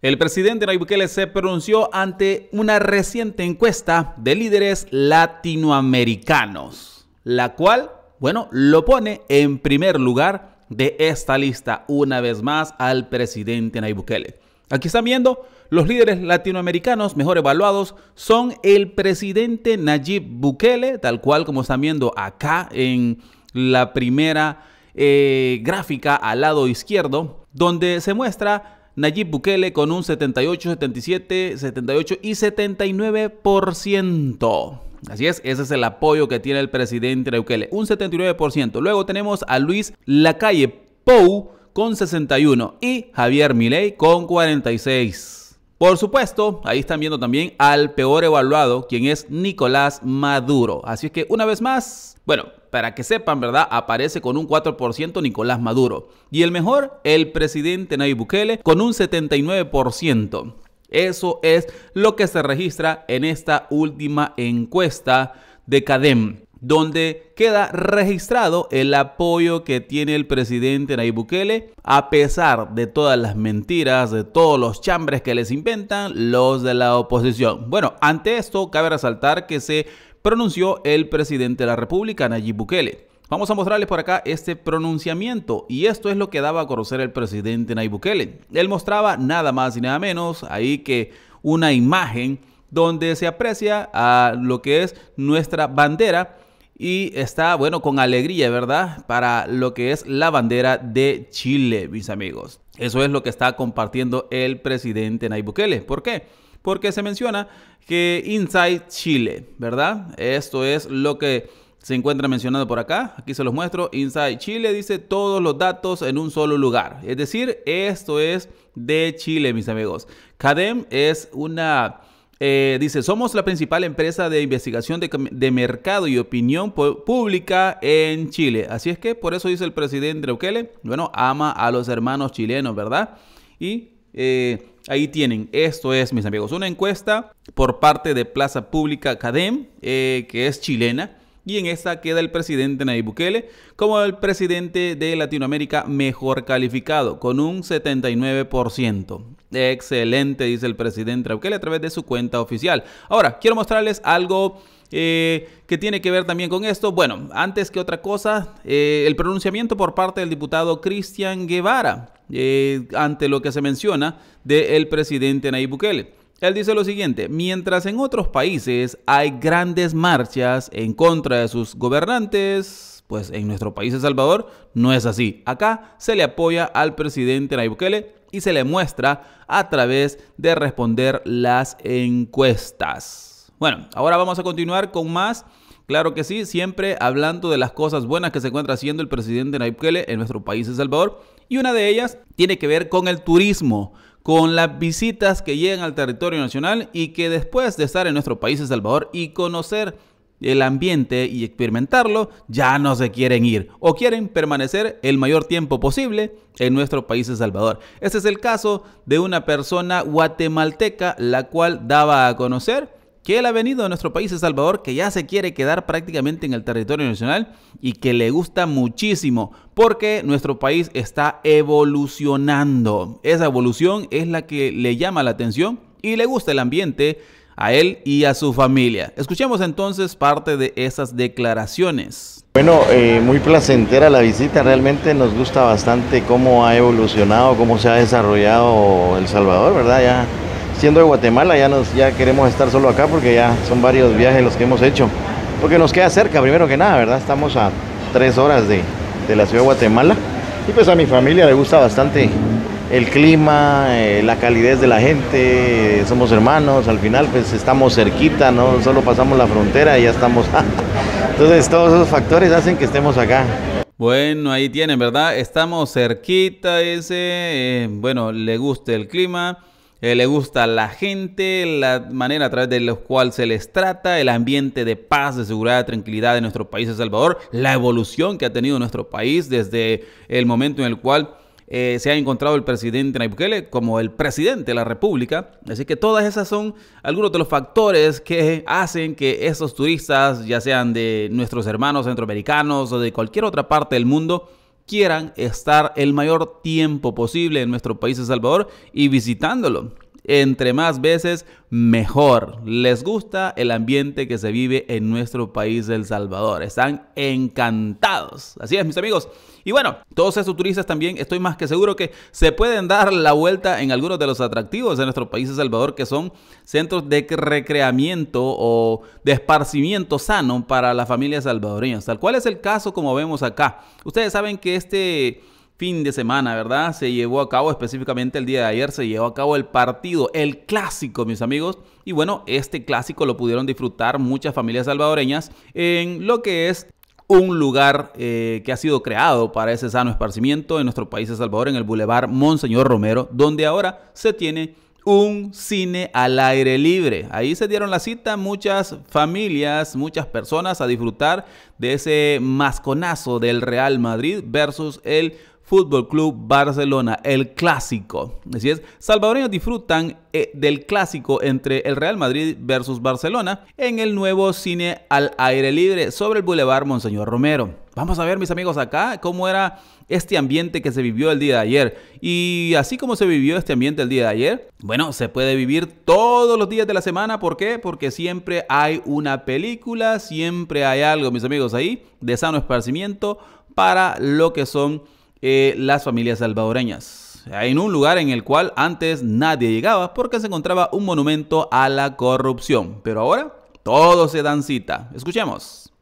El presidente Nayib Bukele se pronunció ante una reciente encuesta de líderes latinoamericanos, la cual, bueno, lo pone en primer lugar de esta lista una vez más al presidente Nayib Bukele. Aquí están viendo los líderes latinoamericanos mejor evaluados son el presidente Nayib Bukele, tal cual como están viendo acá en la primera eh, gráfica al lado izquierdo, donde se muestra Nayib Bukele con un 78, 77, 78 y 79%. Así es, ese es el apoyo que tiene el presidente Bukele, un 79%. Luego tenemos a Luis Lacalle Pou con 61 y Javier Milei con 46. Por supuesto, ahí están viendo también al peor evaluado, quien es Nicolás Maduro. Así es que una vez más, bueno, para que sepan, ¿verdad? Aparece con un 4% Nicolás Maduro. Y el mejor, el presidente Nayib Bukele, con un 79%. Eso es lo que se registra en esta última encuesta de CADEM, donde queda registrado el apoyo que tiene el presidente Nayib Bukele, a pesar de todas las mentiras, de todos los chambres que les inventan los de la oposición. Bueno, ante esto cabe resaltar que se pronunció el presidente de la República, Nayib Bukele. Vamos a mostrarles por acá este pronunciamiento y esto es lo que daba a conocer el presidente Nayib Bukele. Él mostraba nada más y nada menos ahí que una imagen donde se aprecia a lo que es nuestra bandera y está, bueno, con alegría, ¿verdad? Para lo que es la bandera de Chile, mis amigos. Eso es lo que está compartiendo el presidente Nayib Bukele. ¿Por qué? porque se menciona que Inside Chile, ¿verdad? Esto es lo que se encuentra mencionado por acá. Aquí se los muestro. Inside Chile dice todos los datos en un solo lugar. Es decir, esto es de Chile, mis amigos. Cadem es una... Eh, dice, somos la principal empresa de investigación de, mercado y opinión pública en Chile. Así es que por eso dice el presidente Bukele, bueno, ama a los hermanos chilenos, ¿verdad? Y eh, Ahí tienen, esto es, mis amigos, una encuesta por parte de Plaza Pública Cadem, eh, que es chilena. Y en esta queda el presidente Nayib Bukele como el presidente de Latinoamérica mejor calificado, con un 79%. Excelente, dice el presidente Bukele a través de su cuenta oficial. Ahora, quiero mostrarles algo eh, que tiene que ver también con esto. Bueno, antes que otra cosa, eh, el pronunciamiento por parte del diputado Cristian Guevara, eh, ante lo que se menciona del presidente Nayib Bukele. Él dice lo siguiente, mientras en otros países hay grandes marchas en contra de sus gobernantes, pues en nuestro país El Salvador no es así. Acá se le apoya al presidente Nayib Bukele y se le muestra a través de responder las encuestas. Bueno, ahora vamos a continuar con más. Claro que sí, siempre hablando de las cosas buenas que se encuentra haciendo el presidente Nayib en nuestro país, El Salvador. Y una de ellas tiene que ver con el turismo, con las visitas que llegan al territorio nacional y que después de estar en nuestro país, El Salvador, y conocer el ambiente y experimentarlo, ya no se quieren ir o quieren permanecer el mayor tiempo posible en nuestro país El Salvador. Este es el caso de una persona guatemalteca la cual daba a conocer que él ha venido a nuestro país, El Salvador, que ya se quiere quedar prácticamente en el territorio nacional y que le gusta muchísimo porque nuestro país está evolucionando. Esa evolución es la que le llama la atención y le gusta el ambiente a él y a su familia. Escuchemos entonces parte de esas declaraciones. Bueno, eh, muy placentera la visita, realmente nos gusta bastante cómo ha evolucionado, cómo se ha desarrollado El Salvador, ¿verdad? Ya siendo de Guatemala, ya, nos, ya queremos estar solo acá porque ya son varios viajes los que hemos hecho. Porque nos queda cerca, primero que nada, ¿verdad? Estamos a tres horas de, la ciudad de Guatemala. Y pues a mi familia le gusta bastante el clima, eh, la calidez de la gente, somos hermanos, al final pues estamos cerquita, no solo pasamos la frontera y ya estamos. Entonces todos esos factores hacen que estemos acá. Bueno, ahí tienen, ¿verdad? Estamos cerquita, ese, eh, bueno, le gusta el clima eh, le gusta la gente, la manera a través de la cual se les trata, el ambiente de paz, de seguridad, de tranquilidad de nuestro país, El Salvador, la evolución que ha tenido nuestro país desde el momento en el cual eh, se ha encontrado el presidente Nayib Bukele como el presidente de la República. Así que todas esas son algunos de los factores que hacen que estos turistas, ya sean de nuestros hermanos centroamericanos o de cualquier otra parte del mundo, quieran estar el mayor tiempo posible en nuestro país, de Salvador, y visitándolo. Entre más veces, mejor. Les gusta el ambiente que se vive en nuestro país, El Salvador. Están encantados. Así es, mis amigos. Y bueno, todos estos turistas también, estoy más que seguro que se pueden dar la vuelta en algunos de los atractivos de nuestro país, El Salvador, que son centros de recreamiento o de esparcimiento sano para las familias salvadoreñas, tal cual es el caso como vemos acá. Ustedes saben que este fin de semana, ¿verdad? Se llevó a cabo, específicamente el día de ayer, se llevó a cabo el partido, el clásico, mis amigos. Y bueno, este clásico lo pudieron disfrutar muchas familias salvadoreñas en lo que es un lugar eh, que ha sido creado para ese sano esparcimiento en nuestro país de Salvador, en el Boulevard Monseñor Romero, donde ahora se tiene un cine al aire libre. Ahí se dieron la cita muchas familias, muchas personas a disfrutar de ese masconazo del Real Madrid versus el Fútbol Club Barcelona, el clásico. Así es, salvadoreños disfrutan eh, del clásico entre el Real Madrid versus Barcelona en el nuevo cine al aire libre sobre el Boulevard Monseñor Romero. Vamos a ver, mis amigos, acá cómo era este ambiente que se vivió el día de ayer. Y así como se vivió este ambiente el día de ayer, bueno, se puede vivir todos los días de la semana. ¿Por qué? Porque siempre hay una película, siempre hay algo, mis amigos, ahí de sano esparcimiento para lo que son eh, las familias salvadoreñas, en un lugar en el cual antes nadie llegaba porque se encontraba un monumento a la corrupción, pero ahora todos se dan cita. Escuchemos.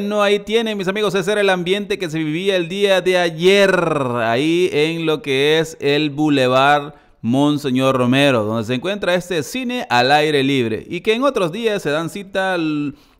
Bueno, ahí tienen, mis amigos, ese era el ambiente que se vivía el día de ayer, ahí en lo que es el Boulevard Monseñor Romero, donde se encuentra este cine al aire libre y que en otros días se dan cita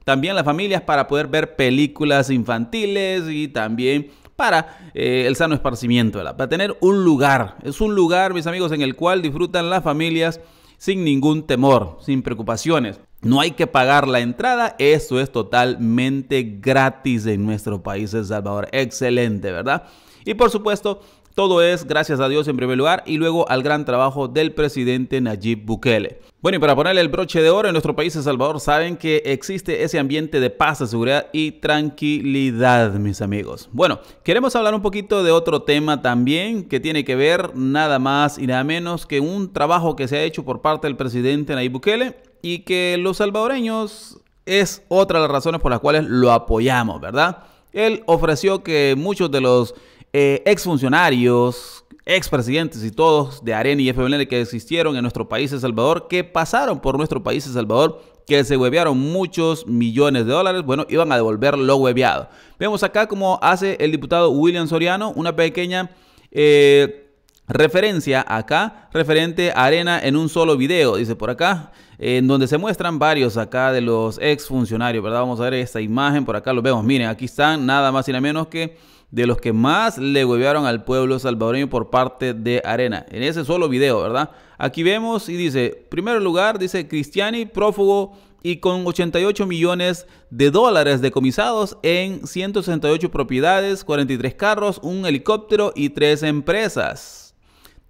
también las familias para poder ver películas infantiles y también para eh, el sano esparcimiento, para tener un lugar. Es un lugar, mis amigos, en el cual disfrutan las familias sin ningún temor, sin preocupaciones. No hay que pagar la entrada, eso es totalmente gratis en nuestro país, El Salvador. Excelente, ¿verdad? Y por supuesto, todo es gracias a Dios en primer lugar y luego al gran trabajo del presidente Nayib Bukele. Bueno, y para ponerle el broche de oro en nuestro país, El Salvador, saben que existe ese ambiente de paz, seguridad y tranquilidad, mis amigos. Bueno, queremos hablar un poquito de otro tema también que tiene que ver nada más y nada menos que un trabajo que se ha hecho por parte del presidente Nayib Bukele y que los salvadoreños es otra de las razones por las cuales lo apoyamos, ¿verdad? Él ofreció que muchos de los eh, exfuncionarios, expresidentes y todos de AREN y FMLN que existieron en nuestro país El Salvador, que pasaron por nuestro país El Salvador, que se huevearon muchos millones de dólares, bueno, iban a devolver lo hueveado. Vemos acá cómo hace el diputado William Soriano una pequeña... Eh, referencia acá referente a Arena en un solo video, dice por acá, en donde se muestran varios acá de los ex funcionarios, ¿verdad? Vamos a ver esta imagen, por acá lo vemos, miren, aquí están nada más y nada menos que de los que más le huevearon al pueblo salvadoreño por parte de Arena, en ese solo video, ¿verdad? Aquí vemos y dice, primer lugar, dice Cristiani, prófugo y con 88 millones de dólares decomisados en 168 propiedades, 43 carros, un helicóptero y tres empresas.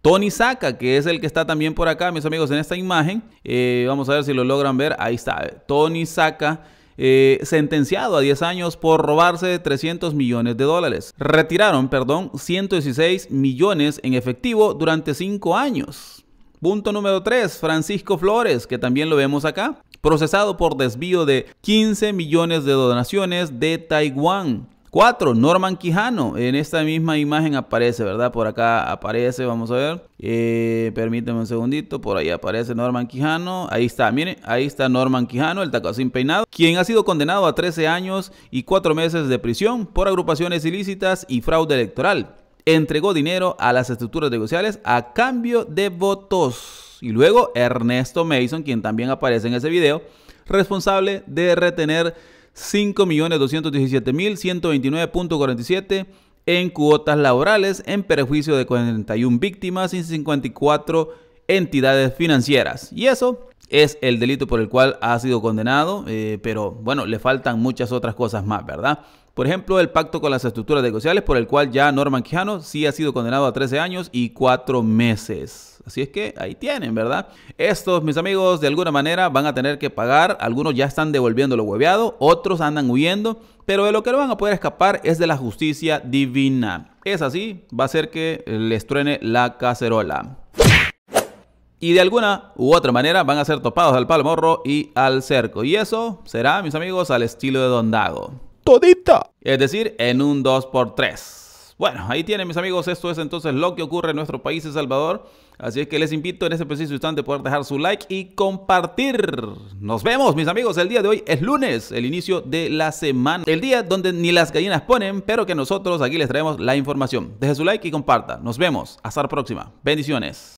Tony Saca, que es el que está también por acá, mis amigos, en esta imagen. Eh, vamos a ver si lo logran ver. Ahí está. Tony Saca. Eh, sentenciado a 10 años por robarse 300 millones de dólares. Retiraron, perdón, 116 millones en efectivo durante 5 años. Punto número 3, Francisco Flores, que también lo vemos acá, procesado por desvío de 15 millones de donaciones de Taiwán. 4. Norman Quijano. En esta misma imagen aparece, ¿verdad? Por acá aparece, vamos a ver. Eh, permíteme un segundito. Por ahí aparece Norman Quijano. Ahí está, miren. Ahí está Norman Quijano, el tacacín peinado. Quien ha sido condenado a 13 años y 4 meses de prisión por agrupaciones ilícitas y fraude electoral. Entregó dinero a las estructuras negociales a cambio de votos. Y luego Ernesto Mason, quien también aparece en ese video, responsable de retener 5.217.129.47 en cuotas laborales en perjuicio de 41 víctimas y 54 entidades financieras. Y eso es el delito por el cual ha sido condenado, eh, pero bueno, le faltan muchas otras cosas más, ¿verdad? Por ejemplo, el pacto con las estructuras negociales por el cual ya Norman Quijano sí ha sido condenado a 13 años y 4 meses. Así es que ahí tienen, ¿verdad? Estos, mis amigos, de alguna manera van a tener que pagar. Algunos ya están devolviendo lo hueveado, otros andan huyendo, pero de lo que no van a poder escapar es de la justicia divina. Es así, va a ser que les truene la cacerola. Y de alguna u otra manera van a ser topados al palo y al cerco. Y eso será, mis amigos, al estilo de Don Dago. Todita. Es decir, en un 2x3. Bueno, ahí tienen mis amigos, esto es entonces lo que ocurre en nuestro país, El Salvador. Así es que les invito en este preciso instante a poder dejar su like y compartir. Nos vemos, mis amigos. El día de hoy es lunes, el inicio de la semana. El día donde ni las gallinas ponen, pero que nosotros aquí les traemos la información. Deje su like y comparta. Nos vemos. Hasta la próxima. Bendiciones.